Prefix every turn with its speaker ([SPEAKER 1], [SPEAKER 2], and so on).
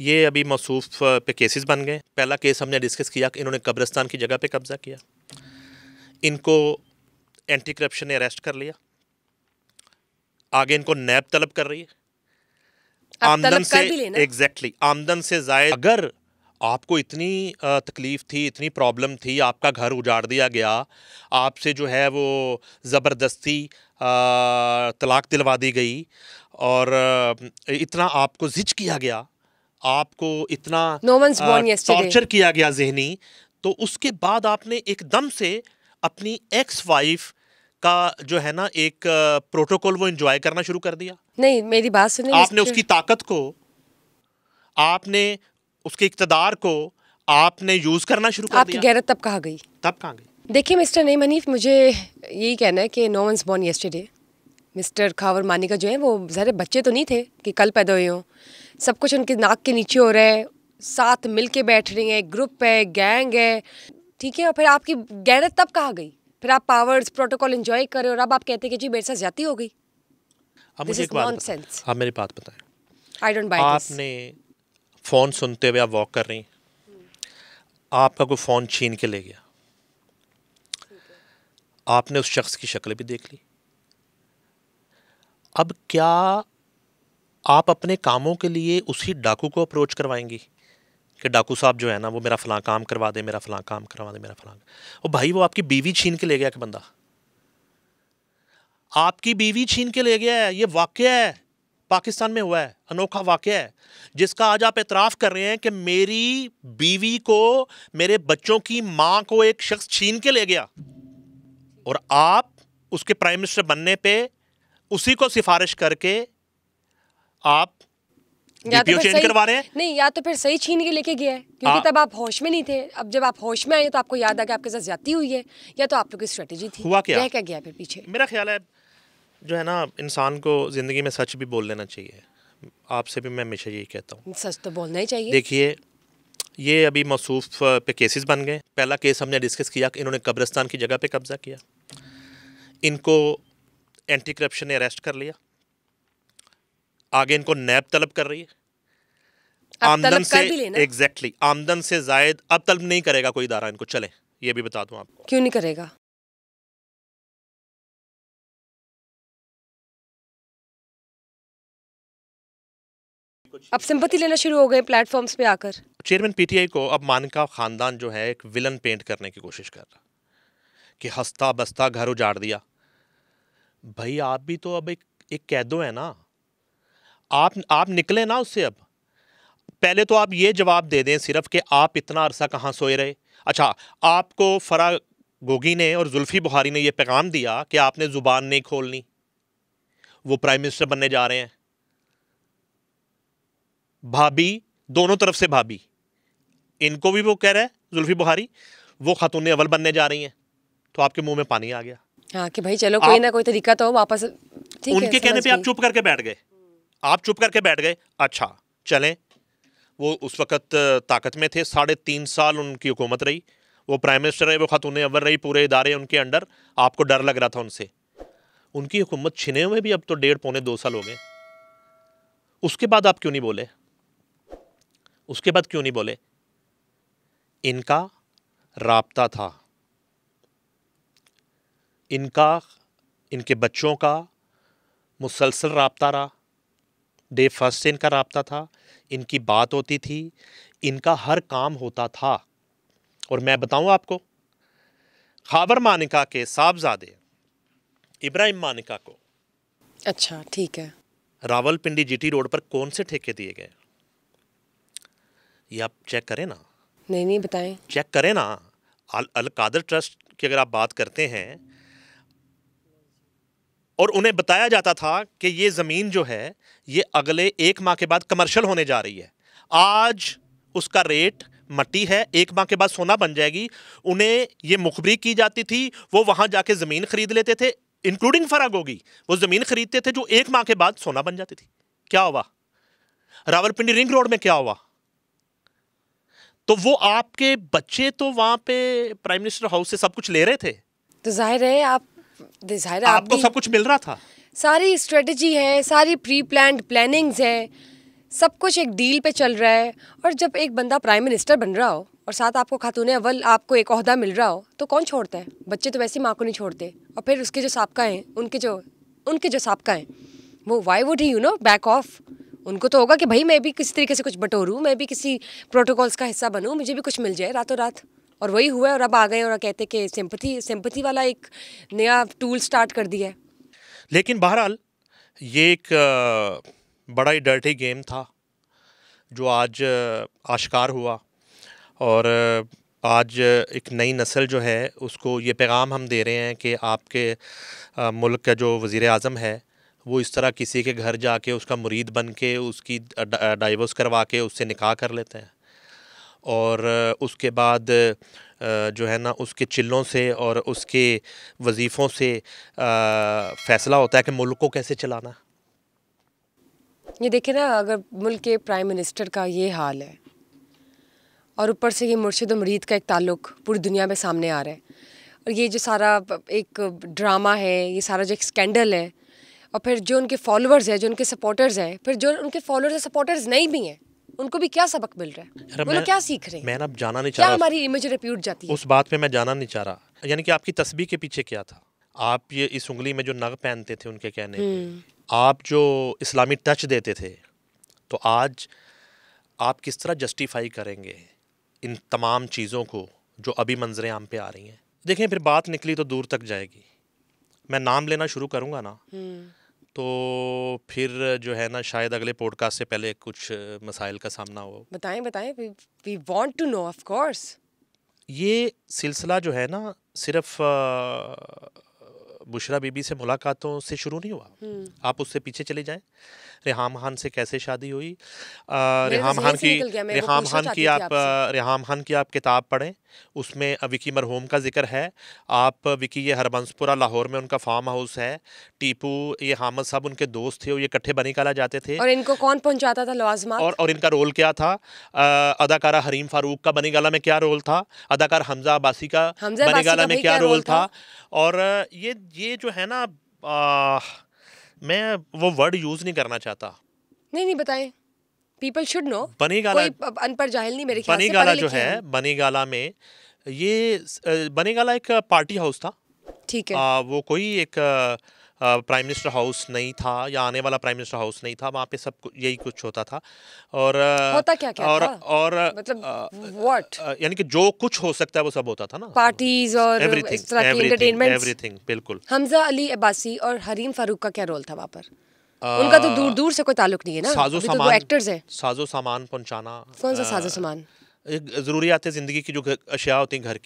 [SPEAKER 1] ये अभी मसूफ पे केसेस बन गए पहला केस हमने डिस्कस किया कि इन्होंने कब्रस्तान की जगह पे कब्ज़ा किया इनको एंटी करप्शन ने अरेस्ट कर लिया आगे इनको नैब तलब कर रही है आमदन से एग्जैक्टली exactly, आमदन से जाए अगर आपको इतनी तकलीफ़ थी इतनी प्रॉब्लम थी आपका घर उजाड़ दिया गया आपसे जो है वो ज़बरदस्ती तलाक दिलवा दी गई और इतना आपको जिज किया गया आपको इतना no टॉर्चर किया गया जहनी तो उसके बाद आपने एकदम से अपनी एक्स वाइफ का जो है ना एक प्रोटोकॉल वो एंजॉय करना शुरू कर दिया
[SPEAKER 2] नहीं मेरी बात सुनिए आपने उसकी
[SPEAKER 1] ताकत को आपने उसके इकतदार को आपने यूज करना शुरू कर दिया आपकी गैरत तब कहाँ गई तब कहाँ गई
[SPEAKER 2] देखिए मिस्टर नईम मनीफ मुझे यही कहना है कि no one's born yesterday mister Khawar Mani का जो है वो ज़रा बच्चे तो नहीं थे कि कल पैदा हुए हों सब कुछ उनके नाक के नीचे हो रहा है साथ मिल के बैठ रही हैं ग्रुप है गैंग है ठीक है और फिर आपकी गैरत तब कहाँ गई फिर आप पावर्स प्रोटोकॉल इन्जॉय करें और अब आप कहते हैं कि जी मेरे साथ जाती हो गई
[SPEAKER 1] अब मुझे एक बात आप हाँ, मेरी बात बताएं
[SPEAKER 2] आई डोंट बाय आपने
[SPEAKER 1] फ़ोन सुनते हुए आप वॉक कर रही आपका कोई फ़ोन छीन के ले गया आपने उस शख्स की शक्ल भी देख ली अब क्या आप अपने कामों के लिए उसी डाकू को अप्रोच करवाएंगी कि डाकू साहब जो है ना वो मेरा फलां काम करवा दे मेरा फलां काम करवा दे मेरा फलां और भाई वो आपकी बीवी छीन के ले गया कि बंदा आपकी बीवी छीन के ले गया है ये वाक्य है पाकिस्तान में हुआ है अनोखा वाक्य है जिसका आज आप एतराफ़ कर रहे हैं कि मेरी बीवी को मेरे बच्चों की माँ को एक शख्स छीन के ले गया और आप उसके प्राइम मिनिस्टर बनने पे उसी को सिफारिश करके आप
[SPEAKER 2] या तो चेंज करवा रहे हैं नहीं या तो फिर सही छीन के लेके गया है क्योंकि हाँ। तब आप होश में नहीं थे अब जब आप होश में आए तो आपको याद आ गया आपके साथ ज्यादा हुई है या तो आप लोग की स्ट्रेटेजी थी हुआ क्या क्या गया फिर पीछे मेरा
[SPEAKER 1] ख्याल है जो है ना इंसान को ज़िंदगी में सच भी बोल लेना चाहिए आपसे भी मैं हमेशा यही कहता
[SPEAKER 2] हूँ सच तो बोलना ही चाहिए
[SPEAKER 1] देखिए ये अभी मौसूफ पे केसेस बन गए पहला केस हमने डिस्कस किया कि इन्होंने कब्रस्तान की जगह पे कब्ज़ा किया इनको एंटी करप्शन ने अरेस्ट कर लिया आगे इनको नैब तलब कर रही है आमदन से एग्जैक्टली exactly, आमदन से जायद अब तलब नहीं करेगा कोई इदारा इनको चले ये भी बता दूं आपको क्यों नहीं करेगा अब संपत्ति लेना शुरू हो गए
[SPEAKER 2] प्लेटफॉर्म्स पे आकर
[SPEAKER 1] चेयरमैन पीटीआई को अब मानका खानदान जो है एक विलन पेंट करने की कोशिश कर रहा कि हंसता बसता घर उजाड़ दिया भाई आप भी तो अब एक एक कैदो है ना आप आप निकले ना उससे अब पहले तो आप ये जवाब दे दें सिर्फ कि आप इतना अरसा कहाँ सोए रहे अच्छा आपको फरा गोगी ने और जुल्फ़ी बुहारी ने यह पैगाम दिया कि आपने ज़ुबान नहीं खोलनी वो प्राइम मिनिस्टर बनने जा रहे हैं भाभी दोनों तरफ से भाभी इनको भी वो कह रहा है जुल्फ़ी बुहारी वो खातून अवल बनने जा रही हैं तो आपके मुंह में पानी आ गया
[SPEAKER 2] हाँ कि भाई चलो कोई ना कोई तरीका तो वापस
[SPEAKER 1] उनके कहने पे आप चुप करके बैठ गए आप चुप करके बैठ गए अच्छा चलें वो उस वक्त ताकत में थे साढ़े तीन साल उनकी हुकूमत रही वो प्राइम मिनिस्टर रहे वो खातून अवर रही पूरे इदारे उनके अंडर आपको डर लग रहा था उनसे उनकी हुकूमत छिने हुए भी अब तो डेढ़ पौने दो साल हो गए उसके बाद आप क्यों नहीं बोले उसके बाद क्यों नहीं बोले इनका रबता था इनका इनके बच्चों का मुसलसल रबता रहा डे फर्स्ट से इनका रबता था इनकी बात होती थी इनका हर काम होता था और मैं बताऊं आपको खाबर मानिका के साहबजादे इब्राहिम मानिका को
[SPEAKER 2] अच्छा ठीक है
[SPEAKER 1] रावलपिंडी जीटी रोड पर कौन से ठेके दिए गए ये आप चेक करें ना
[SPEAKER 2] नहीं नहीं बताएं
[SPEAKER 1] चेक करें ना अल अलकादर ट्रस्ट की अगर आप बात करते हैं और उन्हें बताया जाता था कि ये ज़मीन जो है ये अगले एक माह के बाद कमर्शल होने जा रही है आज उसका रेट मट्टी है एक माह के बाद सोना बन जाएगी उन्हें ये मुखबरी की जाती थी वो वहाँ जाके ज़मीन ख़रीद लेते थे इंक्लूडिंग फरा होगी वो ज़मीन ख़रीदते थे जो एक माह के बाद सोना बन जाती थी क्या हुआ रावलपिंडी रिंग रोड में क्या हुआ तो वो आपके बच्चे तो वहाँ पे प्राइम मिनिस्टर हाउस से सब कुछ ले रहे थे तो जाहिर है
[SPEAKER 2] आप जाहिर
[SPEAKER 1] आपको सब कुछ मिल रहा था
[SPEAKER 2] सारी स्ट्रेटजी है सारी प्री प्लान प्लानिंग्स है सब कुछ एक डील पे चल रहा है और जब एक बंदा प्राइम मिनिस्टर बन रहा हो और साथ आपको खातून अव्वल आपको एक अहदा मिल रहा हो तो कौन छोड़ता है बच्चे तो वैसे ही माँ को नहीं छोड़ते और फिर उसके जो सबका हैं उनके जो उनके जो सबका हैं वो why would he you know back off उनको तो होगा कि भाई मैं भी किसी तरीके से कुछ बटोरूँ मैं भी किसी प्रोटोकॉल्स का हिस्सा बनूँ मुझे भी कुछ मिल जाए रातों रात और वही हुआ है और अब आ गए और कहते कि सिंपथी सिंपथी वाला एक नया टूल स्टार्ट कर दिया है
[SPEAKER 1] लेकिन बहरहाल ये एक बड़ा ही डर्टी गेम था जो आज आश्कार हुआ और आज एक नई नस्ल जो है उसको ये पैगाम हम दे रहे हैं कि आपके मुल्क का जो वज़ी अजम है वो इस तरह किसी के घर जाके उसका मुरीद बन के उसकी डाइवोर्स करवा के उससे निकाह कर लेते हैं और उसके बाद जो है ना उसके चिल्लों से और उसके वजीफ़ों से फ़ैसला होता है कि मुल्क को कैसे चलाना
[SPEAKER 2] ये देखिए ना अगर मुल्क के प्राइम मिनिस्टर का ये हाल है और ऊपर से ये मुर्शद और मरीद का एक ताल्लुक पूरी दुनिया में सामने आ रहा है और ये जो सारा एक ड्रामा है ये सारा जो एक स्कैंडल है और फिर जो उनके फॉलोअर्स हैं जो उनके सपोर्टर्स हैं फिर जो उनके फॉलोअर्स सपोर्टर्स नहीं भी हैं उनको भी क्या सबक मिल रहा है वो लोग क्या सीख रहे हैं
[SPEAKER 1] मैं अब जाना नहीं चाह रहा हमारी
[SPEAKER 2] इमेज रिप्यूट जाती है
[SPEAKER 1] उस बात पे मैं जाना नहीं चाह रहा यानी कि आपकी तस्वीर के पीछे क्या था आप ये इस उंगली में जो नग पहनते थे उनके कहने हम्म। आप जो इस्लामी टच देते थे तो आज आप किस तरह जस्टिफाई करेंगे इन तमाम चीज़ों को जो अभी मंजरे आम पे आ रही हैं देखें फिर बात निकली तो दूर तक जाएगी मैं नाम लेना शुरू करूंगा ना हम्म। तो फिर जो है ना शायद अगले पॉडकास्ट से पहले कुछ मसाइल का सामना हो
[SPEAKER 2] बताएं बताएं we want to know of
[SPEAKER 1] course ये सिलसिला जो है ना सिर्फ बुशरा बीबी से मुलाकातों से शुरू नहीं हुआ हम्म। आप उससे पीछे चले जाएं रेहाम खान से कैसे शादी हुई रेहाम खान की रेहाम खान की आप रेहाम खान की आप किताब पढ़ें उसमें विकी मरहूम का जिक्र है आप विकी ये हरबंसपुरा लाहौर में उनका फार्म हाउस है टीपू ये हामद साहब उनके दोस्त थे और ये इकट्ठे बनी काला जाते थे और
[SPEAKER 2] इनको कौन पहुंचाता था लवाजमा और,
[SPEAKER 1] और इनका रोल क्या था अदाकारा हरीम फारूक का बनी गाला में क्या रोल था अदाकार हमजा अबासी का बनी गाला में क्या रोल था और ये ये जो है ना मैं वो वर्ड यूज़ नहीं करना चाहता
[SPEAKER 2] नहीं नहीं बताएं पीपल शुड नो बनी गाला अनपढ़ जाहिल नहीं मेरे ख्याल बनी गाला जो है
[SPEAKER 1] बनी गाला में ये बनी गाला एक पार्टी हाउस था ठीक है आ, वो कोई एक प्राइम मिनिस्टर हाउस नहीं था या आने वाला प्राइम मिनिस्टर हाउस नहीं था वहाँ पे सब यही कुछ होता था और होता क्या क्या और था? और मतलब व्हाट यानी कि जो कुछ हो सकता है वो सब होता था ना
[SPEAKER 2] पार्टीज और एवरीथिंग एवरीथिंग
[SPEAKER 1] बिल्कुल हमजा
[SPEAKER 2] अली अब्बासी और हरीम फारूक का क्या रोल था
[SPEAKER 1] वहाँ पर उनका तो दूर दूर
[SPEAKER 2] से कोई ताल्लुक नहीं है ना साजो तो सामान तो एक्टर्स हैं
[SPEAKER 1] साजो सामान पहुंचाना कौन सा साजो सामान जरूरियात ज़िंदगी की जो अशिया होती है घर